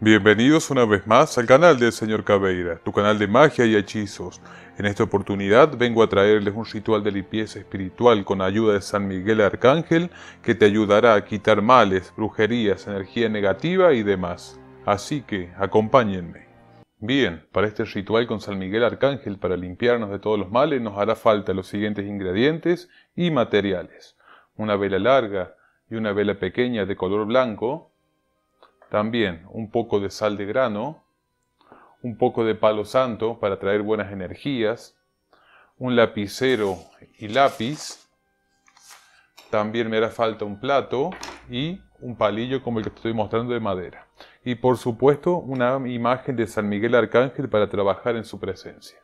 Bienvenidos una vez más al canal del Señor cabeira tu canal de magia y hechizos. En esta oportunidad vengo a traerles un ritual de limpieza espiritual con ayuda de San Miguel Arcángel que te ayudará a quitar males, brujerías, energía negativa y demás. Así que, acompáñenme. Bien, para este ritual con San Miguel Arcángel para limpiarnos de todos los males nos hará falta los siguientes ingredientes y materiales. Una vela larga y una vela pequeña de color blanco, también un poco de sal de grano, un poco de palo santo para traer buenas energías, un lapicero y lápiz. También me hará falta un plato y un palillo como el que estoy mostrando de madera. Y por supuesto una imagen de San Miguel Arcángel para trabajar en su presencia.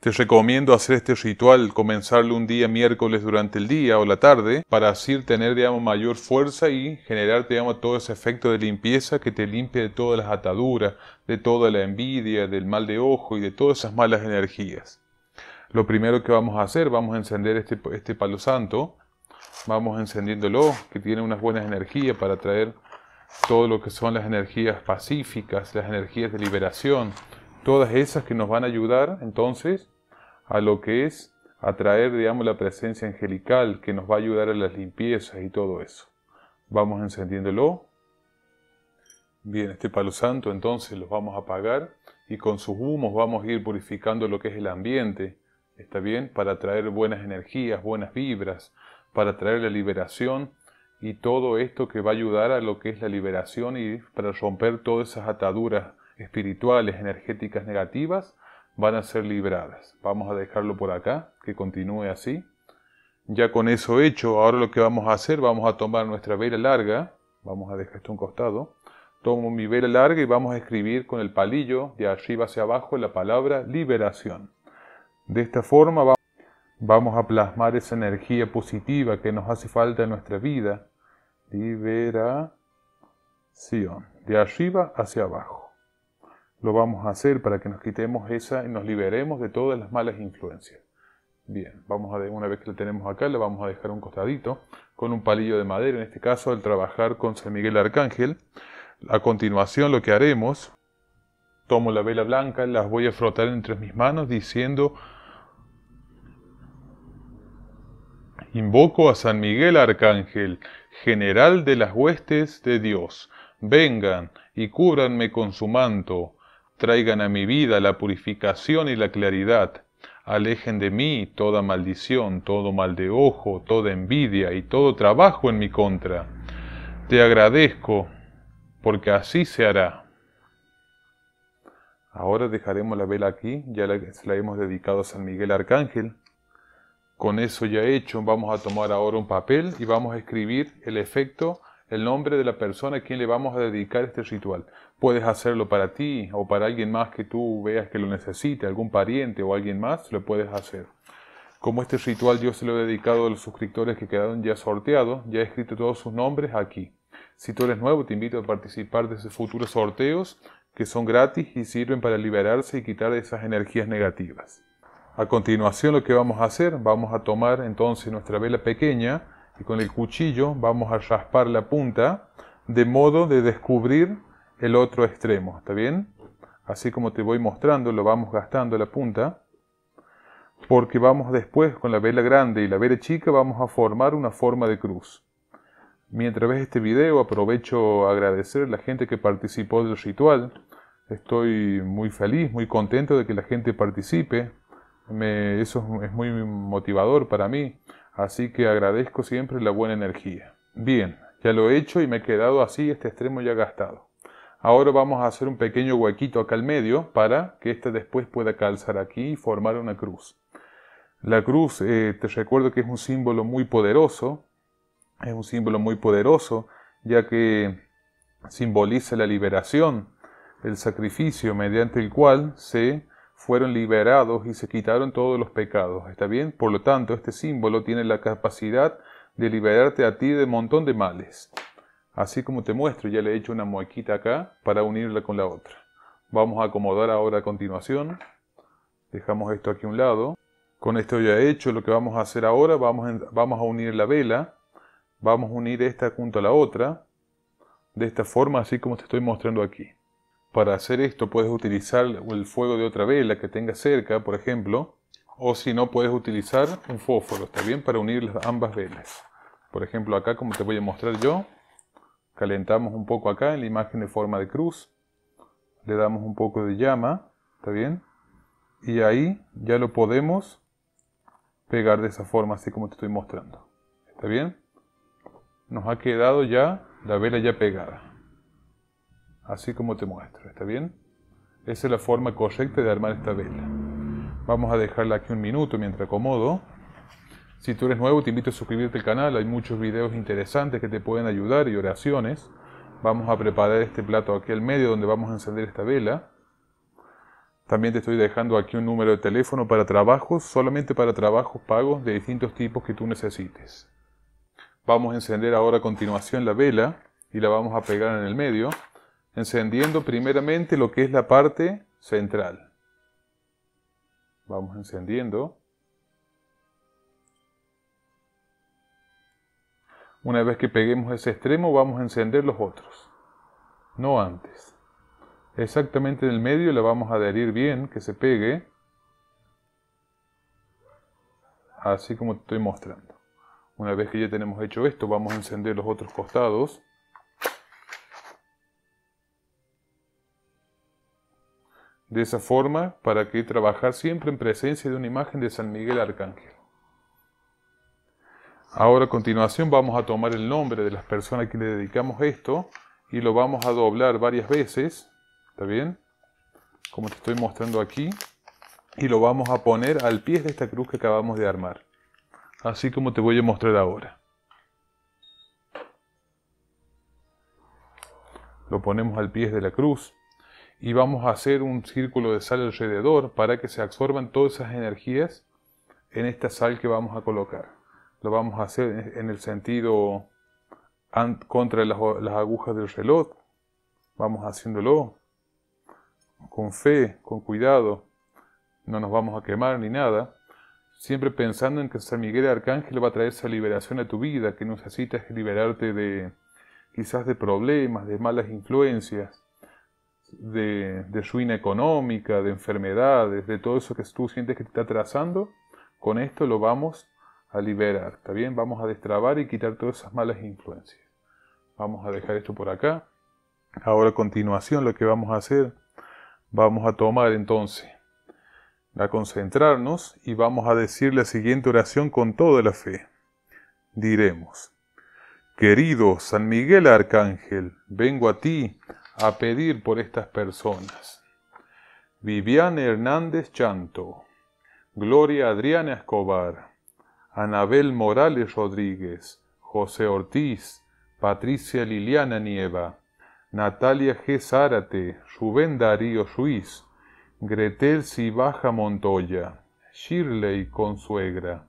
Te recomiendo hacer este ritual, comenzarlo un día miércoles durante el día o la tarde, para así tener digamos, mayor fuerza y generar digamos, todo ese efecto de limpieza que te limpie de todas las ataduras, de toda la envidia, del mal de ojo y de todas esas malas energías. Lo primero que vamos a hacer, vamos a encender este, este palo santo, vamos encendiéndolo, que tiene unas buenas energías para traer todo lo que son las energías pacíficas, las energías de liberación, Todas esas que nos van a ayudar entonces a lo que es atraer, digamos, la presencia angelical que nos va a ayudar a las limpiezas y todo eso. Vamos encendiéndolo. Bien, este palo santo entonces lo vamos a apagar y con sus humos vamos a ir purificando lo que es el ambiente, ¿está bien? Para traer buenas energías, buenas vibras, para traer la liberación y todo esto que va a ayudar a lo que es la liberación y para romper todas esas ataduras espirituales, energéticas negativas, van a ser liberadas. Vamos a dejarlo por acá, que continúe así. Ya con eso hecho, ahora lo que vamos a hacer, vamos a tomar nuestra vela larga, vamos a dejar esto un costado, tomo mi vela larga y vamos a escribir con el palillo de arriba hacia abajo la palabra liberación. De esta forma vamos a plasmar esa energía positiva que nos hace falta en nuestra vida. Liberación. De arriba hacia abajo lo vamos a hacer para que nos quitemos esa y nos liberemos de todas las malas influencias. Bien, vamos a, una vez que lo tenemos acá, la vamos a dejar un costadito con un palillo de madera, en este caso al trabajar con San Miguel Arcángel. A continuación lo que haremos, tomo la vela blanca, las voy a frotar entre mis manos diciendo, invoco a San Miguel Arcángel, general de las huestes de Dios, vengan y cúbranme con su manto Traigan a mi vida la purificación y la claridad. Alejen de mí toda maldición, todo mal de ojo, toda envidia y todo trabajo en mi contra. Te agradezco, porque así se hará. Ahora dejaremos la vela aquí, ya la, hemos dedicado a San Miguel Arcángel. Con eso ya hecho, vamos a tomar ahora un papel y vamos a escribir el efecto el nombre de la persona a quien le vamos a dedicar este ritual. Puedes hacerlo para ti o para alguien más que tú veas que lo necesite, algún pariente o alguien más, lo puedes hacer. Como este ritual yo se lo he dedicado a los suscriptores que quedaron ya sorteados, ya he escrito todos sus nombres aquí. Si tú eres nuevo, te invito a participar de esos futuros sorteos que son gratis y sirven para liberarse y quitar esas energías negativas. A continuación lo que vamos a hacer, vamos a tomar entonces nuestra vela pequeña, y con el cuchillo vamos a raspar la punta de modo de descubrir el otro extremo, ¿está bien? Así como te voy mostrando, lo vamos gastando la punta, porque vamos después con la vela grande y la vela chica vamos a formar una forma de cruz. Mientras ves este video, aprovecho a agradecer a la gente que participó del ritual. Estoy muy feliz, muy contento de que la gente participe. eso es muy motivador para mí. Así que agradezco siempre la buena energía. Bien, ya lo he hecho y me he quedado así, este extremo ya gastado. Ahora vamos a hacer un pequeño huequito acá al medio para que este después pueda calzar aquí y formar una cruz. La cruz, eh, te recuerdo que es un símbolo muy poderoso, es un símbolo muy poderoso, ya que simboliza la liberación, el sacrificio mediante el cual se fueron liberados y se quitaron todos los pecados. ¿Está bien? Por lo tanto, este símbolo tiene la capacidad de liberarte a ti de un montón de males. Así como te muestro, ya le he hecho una muequita acá para unirla con la otra. Vamos a acomodar ahora a continuación. Dejamos esto aquí a un lado. Con esto ya hecho, lo que vamos a hacer ahora, vamos, vamos a unir la vela. Vamos a unir esta junto a la otra. De esta forma, así como te estoy mostrando aquí. Para hacer esto puedes utilizar el fuego de otra vela que tenga cerca, por ejemplo, o si no puedes utilizar un fósforo, está bien, para unir las ambas velas. Por ejemplo, acá como te voy a mostrar yo, calentamos un poco acá en la imagen de forma de cruz, le damos un poco de llama, está bien, y ahí ya lo podemos pegar de esa forma, así como te estoy mostrando. ¿Está bien? Nos ha quedado ya la vela ya pegada así como te muestro, ¿está bien? Esa es la forma correcta de armar esta vela. Vamos a dejarla aquí un minuto mientras acomodo. Si tú eres nuevo, te invito a suscribirte al canal. Hay muchos videos interesantes que te pueden ayudar y oraciones. Vamos a preparar este plato aquí al medio donde vamos a encender esta vela. También te estoy dejando aquí un número de teléfono para trabajos, solamente para trabajos pagos de distintos tipos que tú necesites. Vamos a encender ahora a continuación la vela y la vamos a pegar en el medio encendiendo primeramente lo que es la parte central. Vamos encendiendo. Una vez que peguemos ese extremo, vamos a encender los otros. No antes. Exactamente en el medio le vamos a adherir bien, que se pegue. Así como te estoy mostrando. Una vez que ya tenemos hecho esto, vamos a encender los otros costados. de esa forma para que trabajar siempre en presencia de una imagen de San Miguel Arcángel. Ahora a continuación vamos a tomar el nombre de las personas que le dedicamos esto y lo vamos a doblar varias veces, ¿está bien? Como te estoy mostrando aquí, y lo vamos a poner al pie de esta cruz que acabamos de armar, así como te voy a mostrar ahora. Lo ponemos al pie de la cruz y vamos a hacer un círculo de sal alrededor para que se absorban todas esas energías en esta sal que vamos a colocar. Lo vamos a hacer en el sentido contra las, agujas del reloj. Vamos haciéndolo con fe, con cuidado. No nos vamos a quemar ni nada. Siempre pensando en que San Miguel Arcángel va a traer esa liberación a tu vida, que necesitas liberarte de quizás de problemas, de malas influencias de, ruina económica, de enfermedades, de todo eso que tú sientes que te está trazando, con esto lo vamos a liberar, ¿está bien? Vamos a destrabar y quitar todas esas malas influencias. Vamos a dejar esto por acá. Ahora a continuación lo que vamos a hacer, vamos a tomar entonces, a concentrarnos y vamos a decir la siguiente oración con toda la fe. Diremos, querido San Miguel Arcángel, vengo a ti a pedir por estas personas. Viviana Hernández Chanto, Gloria Adriana Escobar, Anabel Morales Rodríguez, José Ortiz, Patricia Liliana Nieva, Natalia G. Zárate, Rubén Darío Ruiz, Gretel Cibaja Montoya, Shirley Consuegra,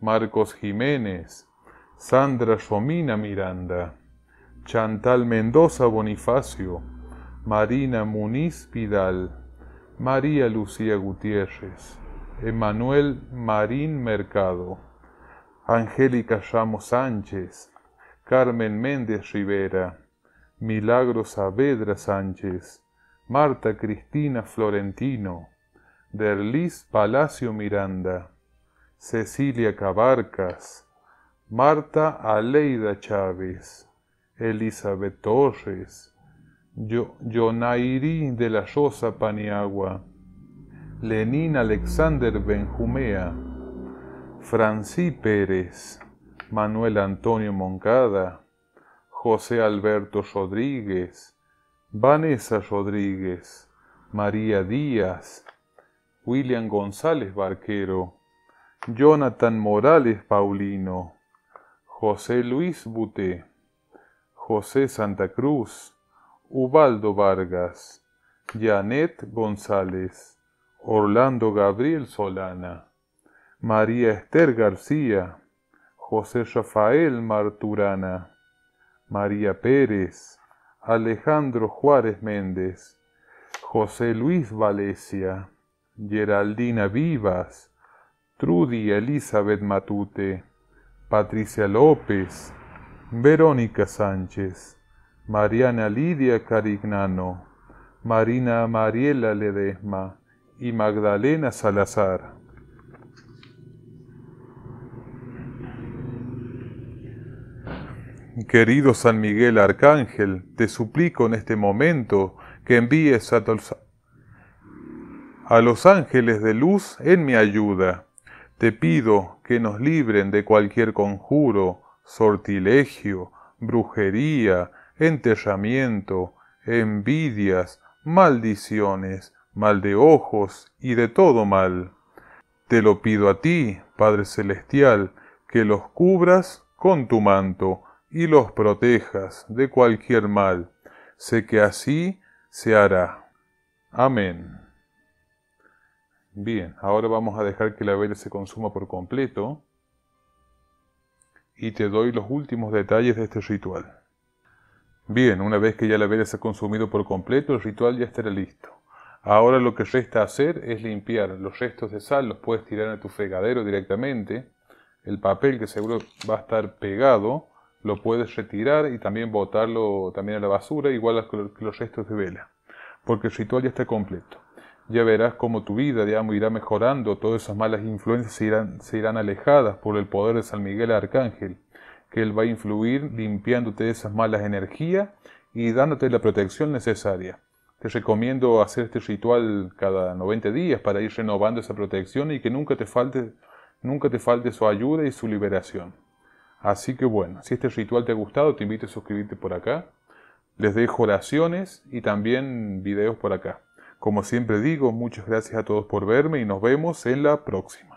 Marcos Jiménez, Sandra Yomina Miranda. Chantal Mendoza Bonifacio, Marina Muniz Vidal, María Lucía Gutiérrez, Emanuel Marín Mercado, Angélica Llamo Sánchez, Carmen Méndez Rivera, Milagros Saavedra Sánchez, Marta Cristina Florentino, Derlis Palacio Miranda, Cecilia Cabarcas, Marta Aleida Chávez, Elizabeth Torres, Jonairi de la Rosa Paniagua, Lenín Alexander Benjumea, Francí Pérez, Manuel Antonio Moncada, José Alberto Rodríguez, Vanessa Rodríguez, María Díaz, William González Barquero, Jonathan Morales Paulino, José Luis Buté, José Santa Cruz, Ubaldo Vargas, Janet González, Orlando Gabriel Solana, María Esther García, José Rafael Marturana, María Pérez, Alejandro Juárez Méndez, José Luis Valencia, Geraldina Vivas, Trudy Elizabeth Matute, Patricia López, Verónica Sánchez, Mariana Lidia Carignano, Marina Mariela Ledesma y Magdalena Salazar. Querido San Miguel Arcángel, te suplico en este momento que envíes a, los ángeles de luz en mi ayuda. Te pido que nos libren de cualquier conjuro, sortilegio, brujería, enterramiento, envidias, maldiciones, mal de ojos y de todo mal. Te lo pido a ti, Padre Celestial, que los cubras con tu manto y los protejas de cualquier mal. Sé que así se hará. Amén. Bien, ahora vamos a dejar que la vela se consuma por completo y te doy los últimos detalles de este ritual. Bien, una vez que ya la vela se ha consumido por completo, el ritual ya estará listo. Ahora lo que resta hacer es limpiar los restos de sal, los puedes tirar a tu fregadero directamente. El papel que seguro va a estar pegado, lo puedes retirar y también botarlo también a la basura, igual que los restos de vela, porque el ritual ya está completo ya verás cómo tu vida, digamos, irá mejorando, todas esas malas influencias se irán, se irán alejadas por el poder de San Miguel Arcángel, que él va a influir limpiándote de esas malas energías y dándote la protección necesaria. Te recomiendo hacer este ritual cada 90 días para ir renovando esa protección y que nunca te falte, nunca te falte su ayuda y su liberación. Así que bueno, si este ritual te ha gustado, te invito a suscribirte por acá. Les dejo oraciones y también videos por acá. Como siempre digo, muchas gracias a todos por verme y nos vemos en la próxima.